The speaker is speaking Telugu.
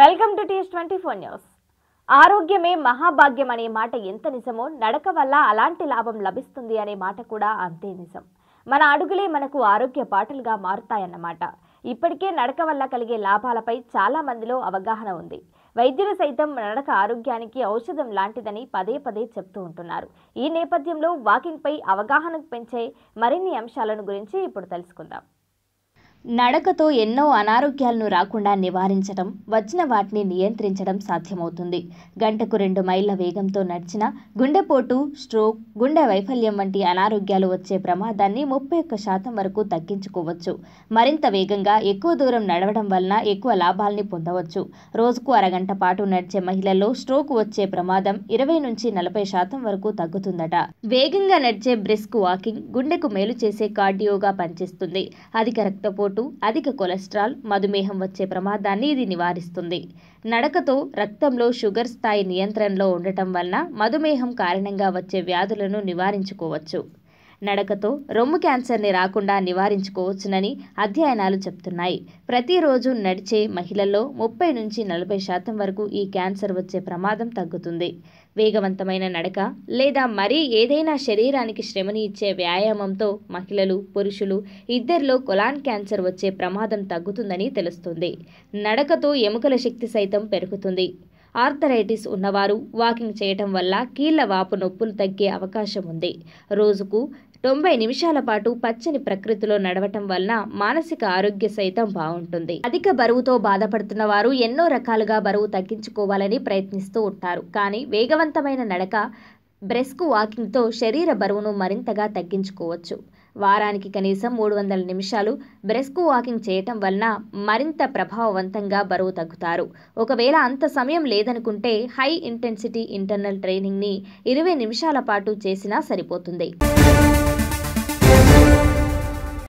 వెల్కమ్ టు టీస్ ట్వంటీ ఫోర్ న్యూస్ ఆరోగ్యమే మహాభాగ్యం అనే మాట ఎంత నిజమో నడక వల్ల అలాంటి లాభం లభిస్తుంది అనే మాట కూడా అంతే నిజం మన అడుగులే మనకు ఆరోగ్య పాటలుగా మారుతాయన్నమాట ఇప్పటికే నడక వల్ల కలిగే లాభాలపై చాలా మందిలో అవగాహన ఉంది వైద్యులు సైతం నడక ఆరోగ్యానికి ఔషధం లాంటిదని పదే పదే చెప్తూ ఉంటున్నారు ఈ నేపథ్యంలో వాకింగ్పై అవగాహన పెంచే మరిన్ని అంశాలను గురించి ఇప్పుడు తెలుసుకుందాం నడకతో ఎన్నో అనారోగ్యాలను రాకుండా నివారించడం వచ్చిన వాటిని నియంత్రించడం సాధ్యమవుతుంది గంటకు రెండు మైళ్ళ వేగంతో నడిచిన గుండెపోటు స్ట్రోక్ గుండె వైఫల్యం వంటి అనారోగ్యాలు వచ్చే ప్రమాదాన్ని ముప్పై ఒక్క శాతం వరకు తగ్గించుకోవచ్చు మరింత వేగంగా ఎక్కువ దూరం నడవడం వలన ఎక్కువ లాభాల్ని పొందవచ్చు రోజుకు అరగంట పాటు నడిచే మహిళల్లో స్ట్రోక్ వచ్చే ప్రమాదం ఇరవై నుంచి నలభై శాతం వరకు తగ్గుతుందట వేగంగా నడిచే బ్రిస్క్ వాకింగ్ గుండెకు మేలు చేసే కార్డియోగా పనిచేస్తుంది అధిక రక్తపోటు పాటు అధిక కొలెస్ట్రాల్ మధుమేహం వచ్చే ప్రమాదాన్ని ఇది నివారిస్తుంది నడకతో రక్తంలో షుగర్ స్థాయి నియంత్రణలో ఉండటం వలన మధుమేహం కారణంగా వచ్చే వ్యాధులను నివారించుకోవచ్చు నడకతో రొమ్ము క్యాన్సర్ని రాకుండా నివారించుకోవచ్చునని అధ్యయనాలు చెప్తున్నాయి ప్రతిరోజు నడిచే మహిళల్లో ముప్పై నుంచి నలభై శాతం వరకు ఈ క్యాన్సర్ వచ్చే ప్రమాదం తగ్గుతుంది వేగవంతమైన నడక లేదా మరీ ఏదైనా శరీరానికి శ్రమని ఇచ్చే వ్యాయామంతో మహిళలు పురుషులు ఇద్దరిలో కొలాన్ క్యాన్సర్ వచ్చే ప్రమాదం తగ్గుతుందని తెలుస్తుంది నడకతో ఎముకల శక్తి సైతం పెరుగుతుంది ఆర్థరైటిస్ ఉన్నవారు వాకింగ్ చేయటం వల్ల కీళ్ల వాపు నొప్పులు తగ్గే అవకాశం ఉంది రోజుకు తొంభై నిమిషాల పాటు పచ్చని ప్రకృతిలో నడవటం వలన మానసిక ఆరోగ్య సైతం బాగుంటుంది అధిక బరువుతో బాధపడుతున్న వారు ఎన్నో రకాలుగా బరువు తగ్గించుకోవాలని ప్రయత్నిస్తూ ఉంటారు కానీ వేగవంతమైన నడక బ్రెస్క్ వాకింగ్తో శరీర బరువును మరింతగా తగ్గించుకోవచ్చు వారానికి కనీసం మూడు వందల నిమిషాలు బ్రెస్కు వాకింగ్ చేయటం వలన మరింత ప్రభావవంతంగా బరువు తగ్గుతారు ఒకవేళ అంత సమయం లేదనుకుంటే హై ఇంటెన్సిటీ ఇంటర్నల్ ట్రైనింగ్ని ఇరవై నిమిషాల పాటు చేసినా సరిపోతుంది